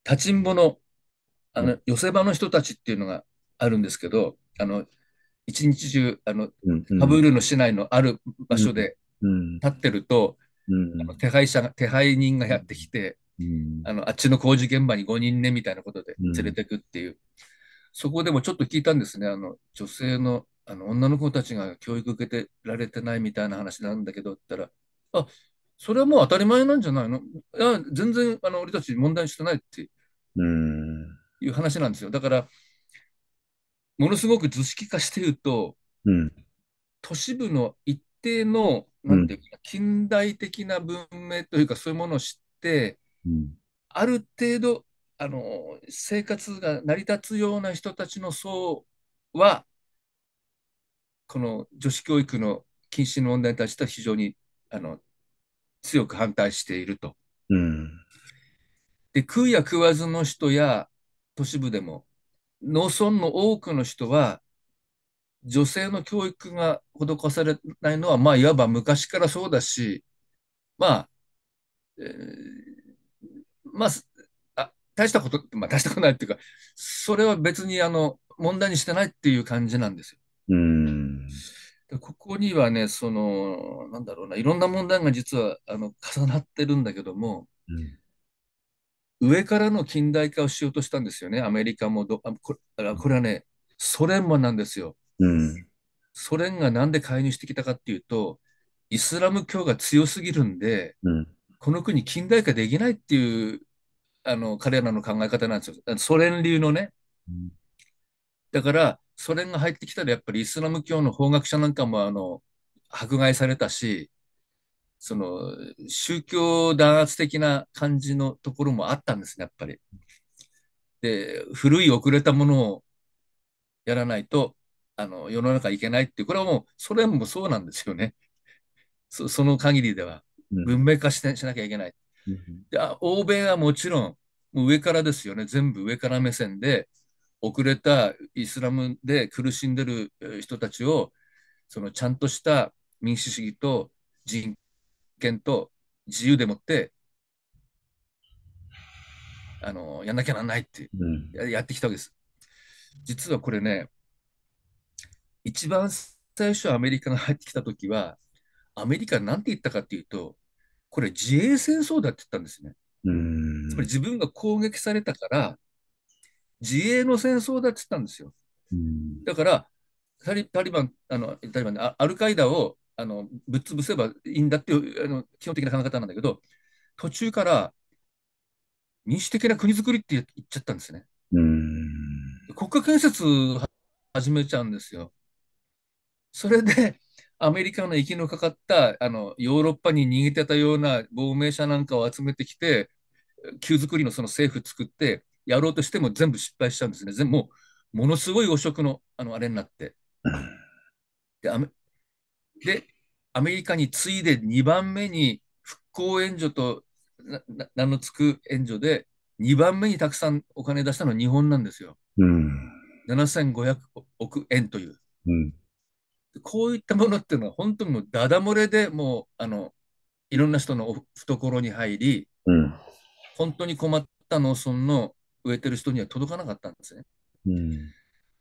立ちんぼの、あの、寄せ場の人たちっていうのがあるんですけど、あの、一日中、あの、うブールの市内のある場所で立ってると、あの手配者手配人がやってきて、あの、あっちの工事現場に5人ねみたいなことで連れてくっていう。そこでもちょっと聞いたんですね、あの女性のあの女の子たちが教育受けてられてないみたいな話なんだけどって言ったら、あそれはもう当たり前なんじゃないのいや全然あの俺たち問題にしてないっていう話なんですよ。だから、ものすごく図式化して言うと、うん、都市部の一定の、なんていうか、うん、近代的な文明というか、そういうものを知って、うん、ある程度あの生活が成り立つような人たちの層はこの女子教育の禁止の問題に対しては非常にあの強く反対していると。うん、で食うや食わずの人や都市部でも農村の多くの人は女性の教育が施されないのはまあいわば昔からそうだしまあ、えー、まあ大したこと、まあ、大したことないっていうか、それは別にあの問題にしてないっていう感じなんですよ。うんここにはね、その、なんだろうな、いろんな問題が実はあの重なってるんだけども、うん、上からの近代化をしようとしたんですよね、アメリカもどあこれ。これはね、ソ連もなんですよ。うん、ソ連がなんで介入してきたかっていうと、イスラム教が強すぎるんで、うん、この国近代化できないっていうあの彼らの考え方なんですよ。ソ連流のね。だから、ソ連が入ってきたらやっぱりイスラム教の法学者なんかもあの迫害されたし、その宗教弾圧的な感じのところもあったんですね、やっぱり。で、古い遅れたものをやらないとあの世の中いけないっていう、これはもうソ連もそうなんですよね。その限りでは。文明化してしなきゃいけない。あ欧米はもちろん上からですよね全部上から目線で遅れたイスラムで苦しんでる人たちをそのちゃんとした民主主義と人権と自由でもってあのやんなきゃなんないって、やってきたわけです。実はこれね一番最初アメリカが入ってきた時はアメリカなんて言ったかっていうとこれ自衛戦争だって言ったんですね。つまり自分が攻撃されたから、自衛の戦争だって言ったんですよ。だからタリ、タリバン、あのタリバンアルカイダをあのぶっ潰せばいいんだっていうあの基本的な考え方なんだけど、途中から民主的な国づくりって言っちゃったんですね。国家建設始めちゃうんですよ。それで、アメリカの息のかかったあのヨーロッパに逃げてたような亡命者なんかを集めてきて、旧作りのその政府作って、やろうとしても全部失敗したんですね。全もうものすごい汚職のあのあれになって。でアメで、アメリカに次いで2番目に復興援助と名のつく援助で、2番目にたくさんお金出したのは日本なんですよ。うん、7500億円という。うんこういったものっていうのは本当にもうダダ漏れでもうあのいろんな人の懐に入り、うん、本当に困った農村の植えてる人には届かなかったんですね。うん、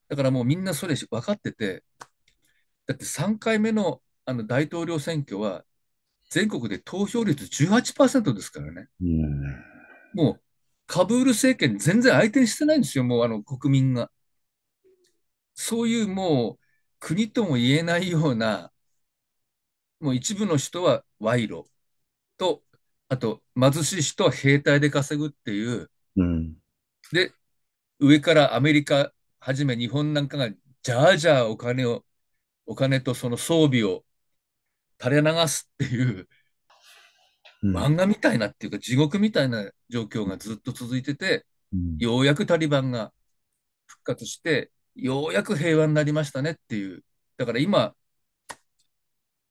だからもうみんなそれ分かってて、だって3回目のあの大統領選挙は全国で投票率18%ですからね。うん、もうカブール政権全然相手にしてないんですよ、もうあの国民が。そういうもう国とも言えないような、もう一部の人は賄賂と、あと貧しい人は兵隊で稼ぐっていう、うん、で、上からアメリカはじめ日本なんかがじゃあじゃあお金を、お金とその装備を垂れ流すっていう、漫画みたいなっていうか地獄みたいな状況がずっと続いてて、うん、ようやくタリバンが復活してようやく平和になりましたねっていう。だから今、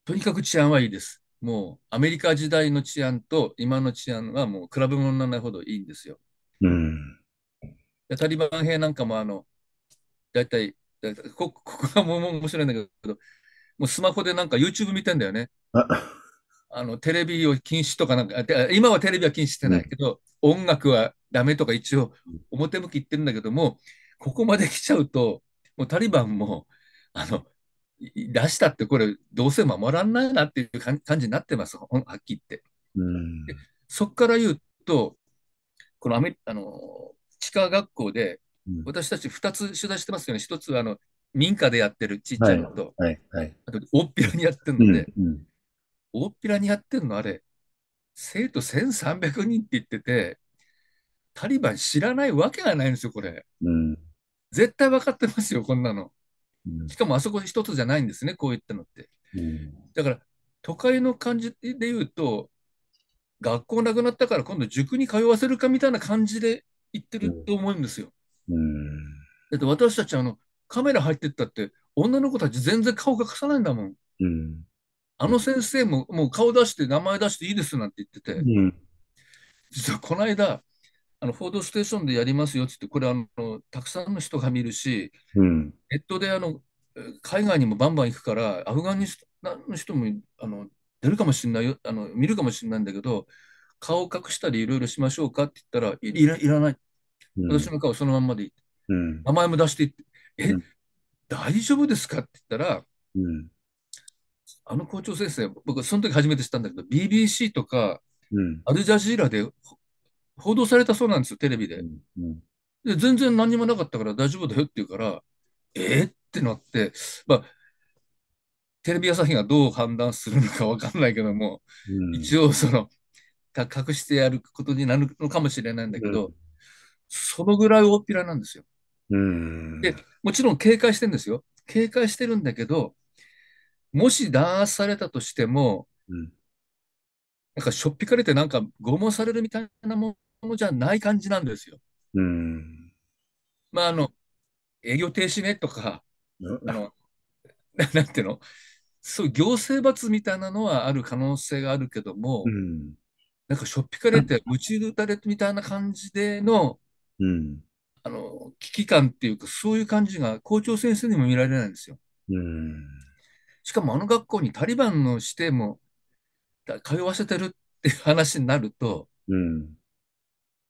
とにかく治安はいいです。もうアメリカ時代の治安と今の治安はもう比べ物にならないほどいいんですよ。うん、タリバン兵なんかもあの、大体、だ こここがもう面白いんだけど、もうスマホでなんか YouTube 見てんだよね。あのテレビを禁止とかなんか、今はテレビは禁止してないけど、うん、音楽はダメとか一応表向き言ってるんだけども、ここまで来ちゃうと、もうタリバンも、あの、出したってこれどうせ守らんないなっていう感じになってます、はっきり言って。でそこから言うと、このアメあの地下学校で、私たち2つ取材してますよね、1つはあの民家でやってるちっちゃいのと、はいはいはい、あと大っぴらにやってるので、うんうん、大っぴらにやってるのあれ、生徒1300人って言ってて、タリバン知らないわけがないんですよ、これ。うん絶対分かってますよ、こんなの。しかもあそこ一つじゃないんですね、こういったのって。だから、都会の感じで言うと、学校なくなったから今度塾に通わせるかみたいな感じで言ってると思うんですよ。だって私たちあのカメラ入ってったって女の子たち全然顔隠さないんだもん。あの先生ももう顔出して名前出していいですなんて言ってて、実はこの間あの報道ステーションでやりますよってって、これあの、たくさんの人が見るし、うん、ネットであの海外にもバンバン行くから、アフガニスタンの人もあの出るかもしれないよあの、見るかもしれないんだけど、顔を隠したりいろいろしましょうかって言ったら、いらいらない。私の顔そのまんまでいい。うん、名前も出していって、え、うん、大丈夫ですかって言ったら、うん、あの校長先生、僕その時初めて知ったんだけど、BBC とか、アルジャジーラで報道されたそうなんですよ、テレビで。うんうんで全然何もなかったから大丈夫だよって言うから、えー、ってなって、まあ、テレビ朝日がどう判断するのか分かんないけども、うん、一応その隠してやることになるのかもしれないんだけど、うん、そのぐらい大っぴらなんですよ。うん、でもちろん警戒してるんですよ。警戒してるんだけど、もし弾圧されたとしても、うん、なんかしょっぴかれてなんか拷問されるみたいなものじゃない感じなんですよ。うん。まあ、あの、営業停止ねとか、あの、なんていうのそう、行政罰みたいなのはある可能性があるけども、うん、なんかしょっぴかれて、むち打たれてみたいな感じでの、うん、あの、危機感っていうか、そういう感じが校長先生にも見られないんですよ。うん、しかもあの学校にタリバンの指定も通わせてるっていう話になると、うん、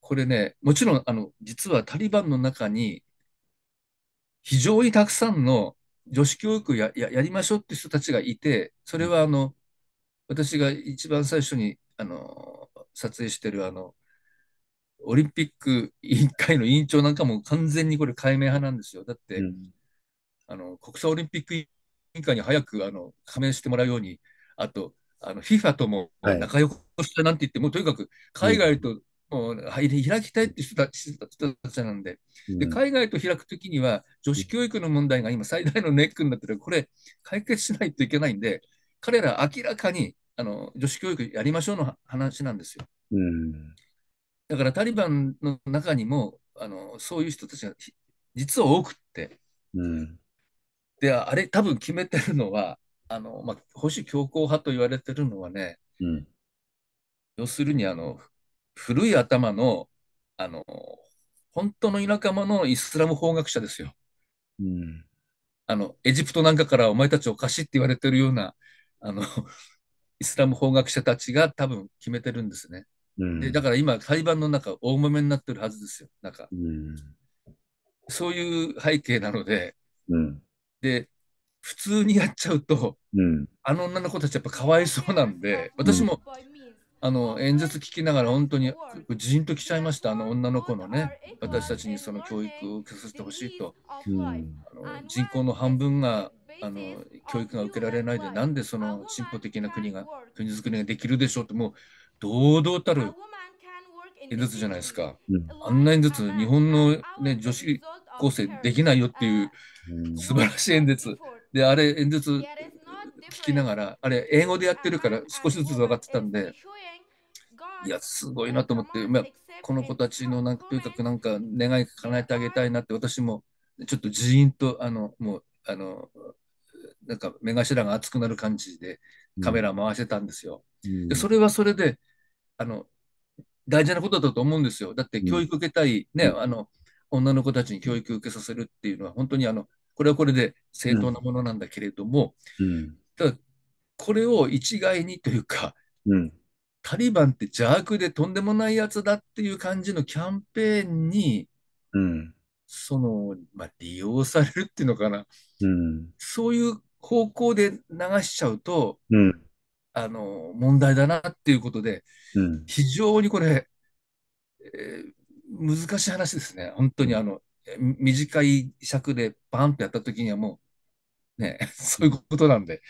これね、もちろん、あの、実はタリバンの中に、非常にたくさんの女子教育やややりましょうって人たちがいて、それはあの、私が一番最初に、あの、撮影してるあの、オリンピック委員会の委員長なんかも完全にこれ解明派なんですよ。だって、うん、あの、国際オリンピック委員会に早くあの加盟してもらうように、あと、あの FIFA とも仲良くしたなんて言って、はい、もとにかく海外と、開きたいって人たちなんでうん、で、海外と開くときには、女子教育の問題が今、最大のネックになってる、これ、解決しないといけないんで、彼ら、明らかにあの女子教育やりましょうの話なんですよ。うん、だから、タリバンの中にもあの、そういう人たちが実は多くって、うん、であれ、多分決めてるのは、あの、まあ、保守強硬派と言われてるのはね、うん、要するにあの古い頭のあの本当の田舎者のイスラム法学者ですよ。うん、あのエジプトなんかからお前たちおかしいって言われてるようなあの イスラム法学者たちが多分決めてるんですね。うん、でだから今裁判の中大揉めになってるはずですよ。なんか、うん、そういう背景なので、で普通にやっちゃうと、うん、あの女の子たちやっぱかわいそうなんで私も、あの演説聞きながら本当にじんときちゃいましたあの女の子のね私たちにその教育を受けさせてほしいと、うん、あの人口の半分があの教育が受けられないでなんでその進歩的な国が国づくりができるでしょうってもう堂々たる演説じゃないですか、うん、あんな演説日本の、ね、女子高生できないよっていう素晴らしい演説で、あれ演説聞きながら、あれ英語でやってるから少しずつ分かってたんで、いや、すごいなと思って、まあ、この子たちのなんかとにかくなんか願い叶えてあげたいなって、私もちょっとじーんと、あの、もう、あの、なんか目頭が熱くなる感じでカメラ回してたんですよ。うん、でそれはそれであの大事なことだと思うんですよ。だって教育受けたいね、うん、あの女の子たちに教育受けさせるっていうのは本当にあのこれはこれで正当なものなんだけれども、うん、ただこれを一概にというか、うん、タリバンって邪悪でとんでもないやつだっていう感じのキャンペーンに、うん、その、まあ、利用されるっていうのかな、うん、そういう方向で流しちゃうと、うん、あの問題だなっていうことで、非常にこれ、えー、難しい話ですね、本当にあの短い尺でバンってやった時にはもう、ね、そういうことなんで、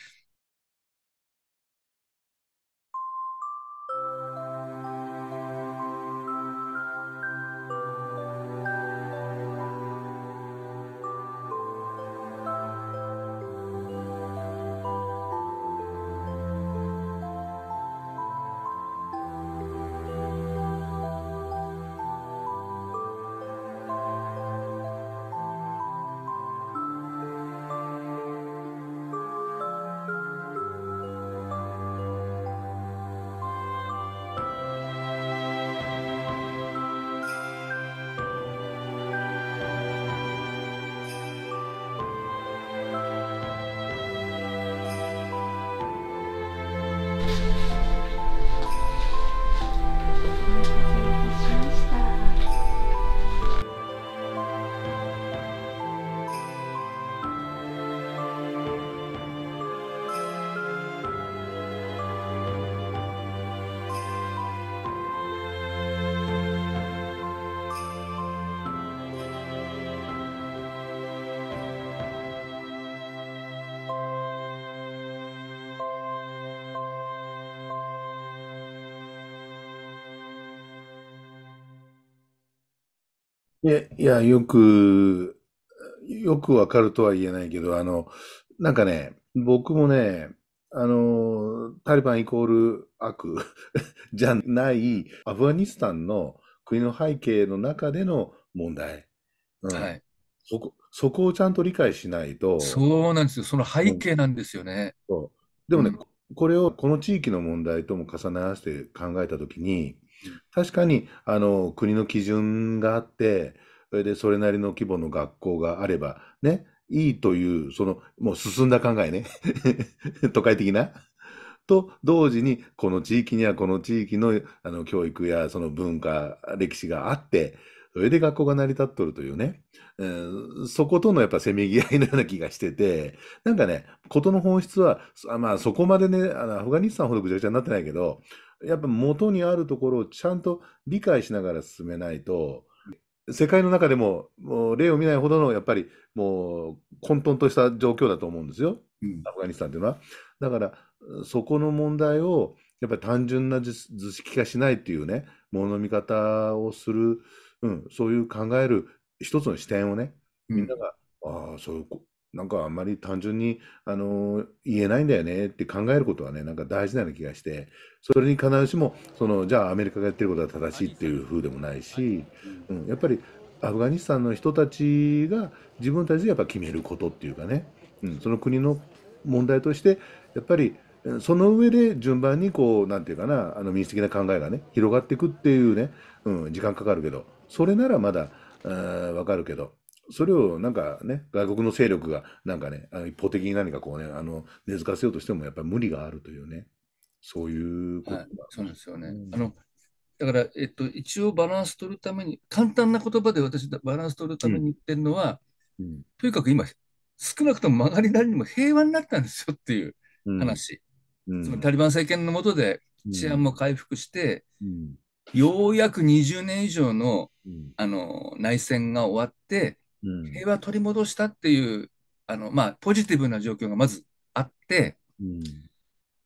いや、よく、よくわかるとは言えないけど、あの、なんかね、僕もね、あの、タリバンイコール悪 じゃない、アフガニスタンの国の背景の中での問題。うん、はい。そこ、そこをちゃんと理解しないと。そうなんですよ。その背景なんですよね。そう。でもね、うん、これをこの地域の問題とも重ね合わせて考えたときに、確かにあの国の基準があってそれでそれなりの規模の学校があればねいいというそのもう進んだ考えね 都会的な。と同時にこの地域にはこの地域のあの教育やその文化歴史があってそれで学校が成り立っとるというね、えー、そことのやっぱせめぎ合いのような気がしてて、なんかね、ことの本質は、まあそこまでね、あのアフガニスタンほどぐちゃぐちゃになってないけど、やっぱ元にあるところをちゃんと理解しながら進めないと、世界の中でももう例を見ないほどのやっぱりもう混沌とした状況だと思うんですよ、うん、アフガニスタンというのは。だからそこの問題をやっぱり単純な図式化しないっていうねものの見方をする、うん、そういう考える一つの視点をねみんなが、うん、ああそういうなんかあんまり単純に、あの言えないんだよねって考えることはね、なんか大事な気がして、それに必ずしも、そのじゃあアメリカがやってることは正しいっていうふうでもないし、うん、やっぱりアフガニスタンの人たちが自分たちでやっぱ決めることっていうかね、うん、その国の問題として、やっぱりその上で順番にこう、なんていうかな、あの民主的な考えがね、広がっていくっていうね、うん、時間かかるけど、それならまだ、わかるけど、それをなんかね、外国の勢力がなんかね、あの一方的に何かこうね、あの根付かせようとしてもやっぱり無理があるというね、そういうこと、はい、そうなんですよね。うん、あのだから、えっと、一応バランス取るために、簡単な言葉で私、バランス取るために言ってるのは、うん、とにかく今、少なくとも曲がりなりにも平和になったんですよっていう話。うん、つまりタリバン政権の下で治安も回復して、ようやく20年以上の,、あの内戦が終わって、平和を取り戻したっていうあの、まあ、ポジティブな状況がまずあって、うん、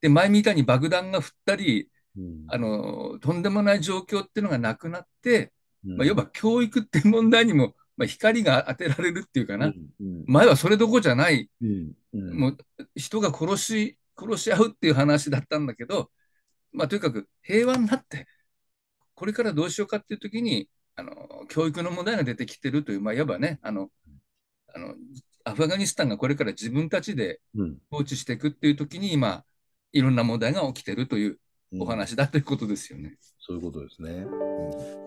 で前みたいに爆弾が降ったり、うん、あのとんでもない状況っていうのがなくなって、まあ、いわば教育っていう問題にも、まあ、光が当てられるっていうかな、前はそれどころじゃない、もう人が殺し殺し合うっていう話だったんだけど、まあ、とにかく平和になってこれからどうしようかっていう時にあの教育の問題が出てきてるという、まあ、いわばねあのあの、アフガニスタンがこれから自分たちで放置していくっていう時に、今、いろんな問題が起きてるというお話だということですよね。うん、そういうことですね。うん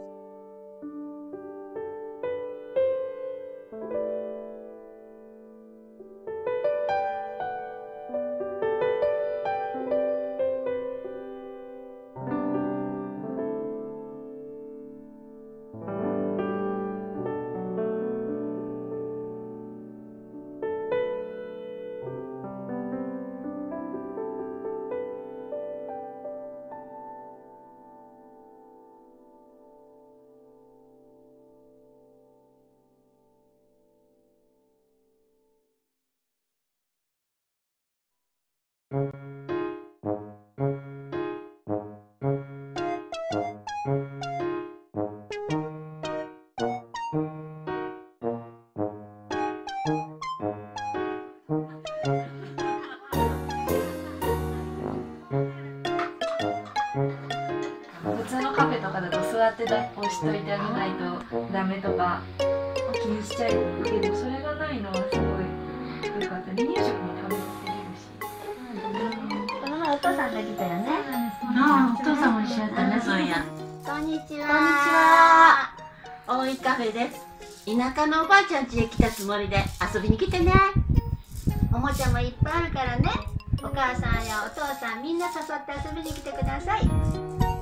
しといてあげないとダメとか気にしちゃうけどそれがないのはすごいよかった離乳食も食べてせれるし、この前お父さんが来たよねああお父さんも一緒やったねそうやこんにちはこんにちは大井カフェです田舎のおばあちゃん家へ来たつもりで遊びに来てねおもちゃもいっぱいあるからねお母さんやお父さんみんな誘って遊びに来てください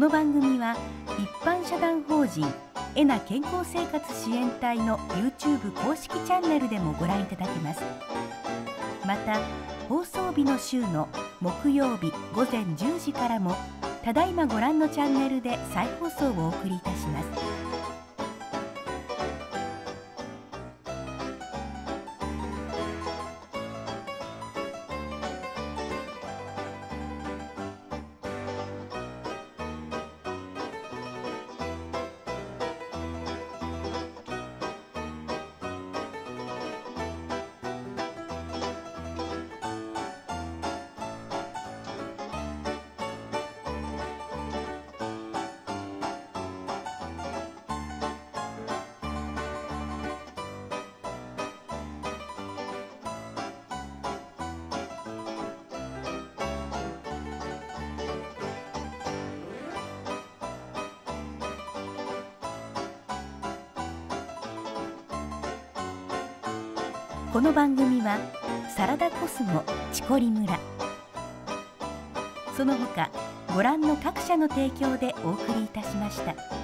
この番組は一般社団法人エナ健康生活支援隊の YouTube 公式チャンネルでもご覧いただけますまた放送日の週の木曜日午前10時からもただいまご覧のチャンネルで再放送をお送りいたしますこの番組はサラダコスモチコリ村その他ご覧の各社の提供でお送りいたしました。